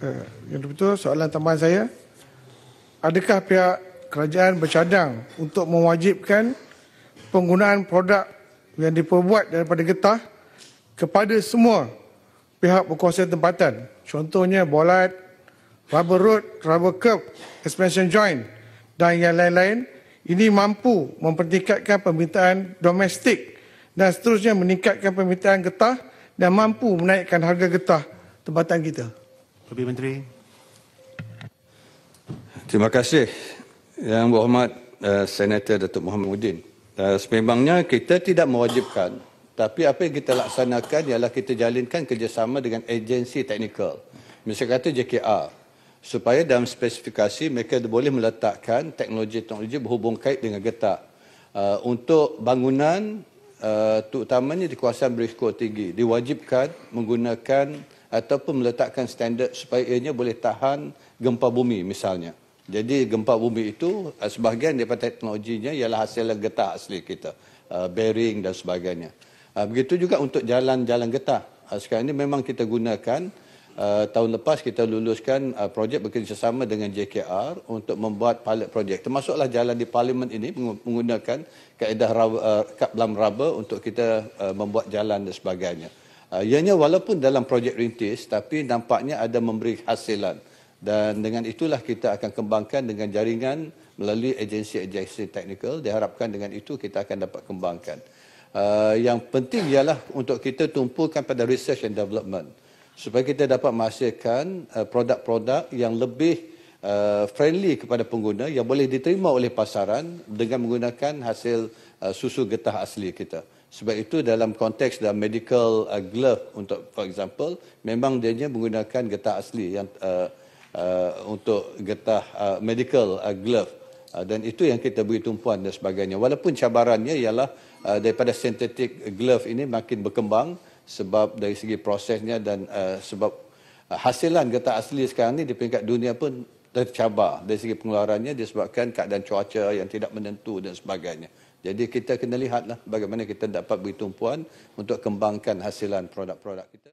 Eh, yang betul soalan tambahan saya adakah pihak kerajaan bercadang untuk mewajibkan penggunaan produk yang diperbuat daripada getah kepada semua pihak berkuasa tempatan contohnya bolat rubber root rubber curb expansion joint dan yang lain-lain ini mampu mempertingkatkan permintaan domestik dan seterusnya meningkatkan permintaan getah dan mampu menaikkan harga getah tempatan kita. Lebih Menteri. Terima kasih Yang Berhormat uh, Senator Datuk Muhammad Mudin. Uh, eh, sememangnya kita tidak mewajibkan tapi apa yang kita laksanakan ialah kita jalinkan kerjasama dengan agensi teknikal. Misalnya kata JKR supaya dalam spesifikasi mereka boleh meletakkan teknologi-teknologi berhubung kait dengan getak. Uh, untuk bangunan Eh, terutamanya di kawasan berisiko tinggi diwajibkan menggunakan ataupun meletakkan standard supaya ianya boleh tahan gempa bumi misalnya. Jadi gempa bumi itu eh, sebahagian daripada teknologinya ialah hasil getah asli kita. Eh, bearing dan sebagainya. Begitu juga untuk jalan-jalan getah. Sekarang ini memang kita gunakan Eh, tahun lepas kita luluskan uh, projek bekerjasama dengan JKR untuk membuat pilot projek termasuklah jalan di parlimen ini menggunakan kaedah rab, uh, eh, kap lam raba untuk kita uh, membuat jalan dan sebagainya. Uh, ianya walaupun dalam projek rintis tapi nampaknya ada memberi hasilan dan dengan itulah kita akan kembangkan dengan jaringan melalui agensi-agensi teknikal diharapkan dengan itu kita akan dapat kembangkan. Uh, yang penting ialah untuk kita tumpukan pada research and development supaya kita dapat menghasilkan eh, produk-produk uh, yang lebih uh, friendly kepada pengguna yang boleh diterima oleh pasaran dengan menggunakan hasil uh, susu getah asli kita. Sebab itu dalam konteks dalam medical uh, glove untuk for example memang dia hanya menggunakan getah asli yang uh, uh, untuk getah uh, medical uh, glove dan itu yang kita beri tumpuan dan sebagainya walaupun cabarannya ialah daripada sintetik glove ini makin berkembang sebab dari segi prosesnya dan uh, sebab uh, hasilan getah asli sekarang ni di peringkat dunia pun tercabar dari segi pengeluarannya disebabkan keadaan cuaca yang tidak menentu dan sebagainya. Jadi kita kena lihatlah bagaimana kita dapat beri tumpuan untuk kembangkan hasilan produk-produk kita.